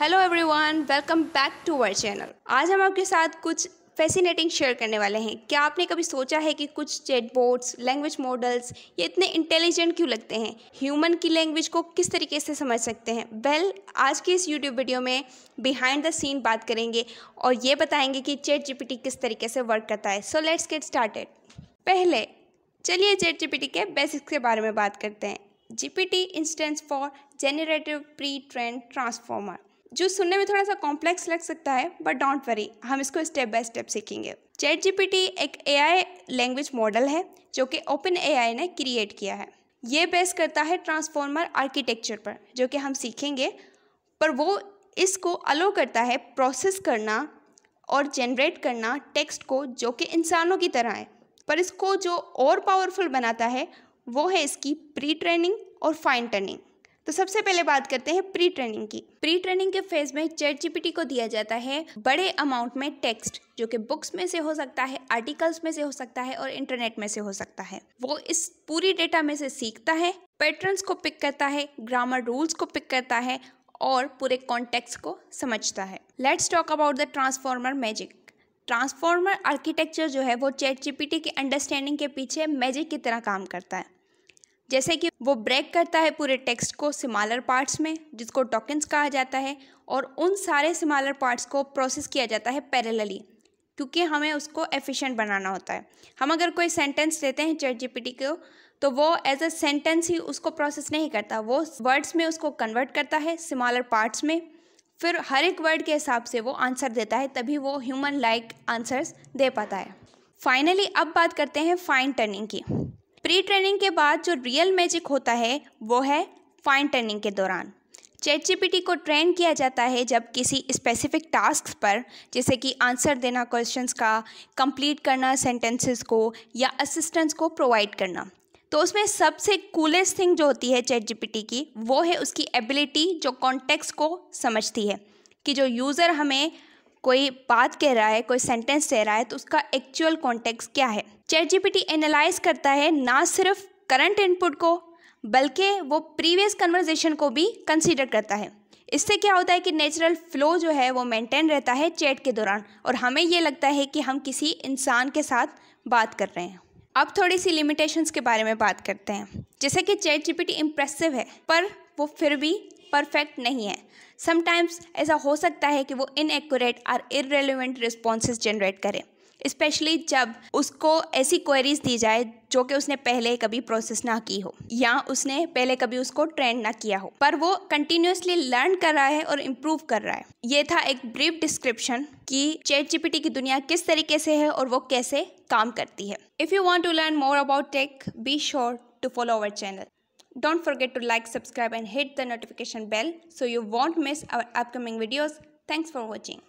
Hello everyone welcome back to our channel आज हम आपके साथ कुछ फैसिनेटिंग शेयर करने वाले हैं क्या आपने कभी सोचा है कि कुछ बोर्ड्स लैंग्वेज मॉडल्स ये इतने इंटेलिजेंट क्यों लगते हैं ह्यूमन की लैंग्वेज को किस तरीके से समझ सकते हैं वेल well, आज की इस यूट्यूब वीडियो में बिहाइंड द सीन बात करेंगे और ये बताएंगे कि चेट जी किस तरीके से वर्क करता है सो लेट्स गेट स्टार्टेड पहले चलिए चेट जी के बेसिक्स के बारे में बात करते हैं GPT instance for generative pre trained transformer जो सुनने में थोड़ा सा कॉम्प्लेक्स लग सकता है बट डोंट वरी हम इसको स्टेप बाय स्टेप सीखेंगे चैट जीपीटी एक एआई लैंग्वेज मॉडल है जो कि ओपन एआई ने क्रिएट किया है ये बेस करता है ट्रांसफॉर्मर आर्किटेक्चर पर जो कि हम सीखेंगे पर वो इसको अलो करता है प्रोसेस करना और जनरेट करना टेक्स्ट को जो कि इंसानों की तरह है पर इसको जो और पावरफुल बनाता है वो है इसकी प्री ट्रेनिंग और फाइन टर्निंग तो सबसे पहले बात करते हैं प्री ट्रेनिंग की प्री ट्रेनिंग के फेज में चैट जीपीटी को दिया जाता है बड़े अमाउंट में टेक्स्ट जो कि बुक्स में से हो सकता है आर्टिकल्स में से हो सकता है और इंटरनेट में से हो सकता है वो इस पूरी डेटा में से सीखता है पैटर्न्स को पिक करता है ग्रामर रूल्स को पिक करता है और पूरे कॉन्टेक्स को समझता है let's talk about the transformer magic transformer architecture जो है वो चैट जीपीटी के अंडरस्टैंडिंग के पीछे मैजिक की तरह काम करता है जैसे कि वो ब्रेक करता है पूरे टेक्स्ट को सिमालर पार्ट्स में जिसको टोकन्स कहा जाता है और उन सारे सिमालर पार्ट्स को प्रोसेस किया जाता है पैरेलली क्योंकि हमें उसको एफिशिएंट बनाना होता है हम अगर कोई सेंटेंस देते हैं चैट जीपीटी को तो वो एज अ सेंटेंस ही उसको प्रोसेस नहीं करता वो वर्ड्स में उसको कन्वर्ट करता है सिमालर पार्ट्स में फिर हर एक वर्ड के हिसाब से वो आंसर देता है तभी वो ह्यूमन लाइक आंसर्स दे पाता है फाइनली अब बात करते हैं फाइन टर्निंग की प्री ट्रेनिंग के बाद जो रियल मैजिक होता है वो है फाइन ट्रेनिंग के दौरान चैट जीपीटी को ट्रेन किया जाता है जब किसी स्पेसिफिक टास्क पर जैसे कि आंसर देना क्वेश्चंस का कंप्लीट करना सेंटेंसेस को या असिस्टेंस को प्रोवाइड करना तो उसमें सबसे कूलेस्ट थिंग जो होती है चैट जीपीटी की वो है उसकी एबिलिटी जो कॉन्टेक्स्ट को समझती है कि जो यूज़र हमें कोई बात कह रहा है कोई सेंटेंस कह रहा है तो उसका एक्चुअल कॉन्टेक्स क्या है चैट जीपीटी एनालाइज करता है ना सिर्फ करंट इनपुट को बल्कि वो प्रीवियस कन्वर्जेशन को भी कंसिडर करता है इससे क्या होता है कि नेचुरल फ्लो जो है वो मेंटेन रहता है चैट के दौरान और हमें ये लगता है कि हम किसी इंसान के साथ बात कर रहे हैं अब थोड़ी सी लिमिटेशंस के बारे में बात करते हैं जैसे कि चैट जीपीटी इम्प्रेसिव है पर वो फिर भी परफेक्ट नहीं है समटाइम्स ऐसा हो सकता है कि वो इनएक्यूरेट और इरेलीवेंट रिस्पॉन्सेज जनरेट करें स्पेशली जब उसको ऐसी क्वेरीज दी जाए जो कि उसने पहले कभी प्रोसेस ना की हो या उसने पहले कभी उसको ट्रेंड ना किया हो पर वो कंटिन्यूसली लर्न कर रहा है और इम्प्रूव कर रहा है ये था एक ब्रीफ डिस्क्रिप्शन कि चेट जीपीटी की दुनिया किस तरीके से है और वो कैसे काम करती है if you want to learn more about tech be sure to follow our channel Don't forget to like, subscribe and hit the notification bell so you won't miss our upcoming videos. Thanks for watching.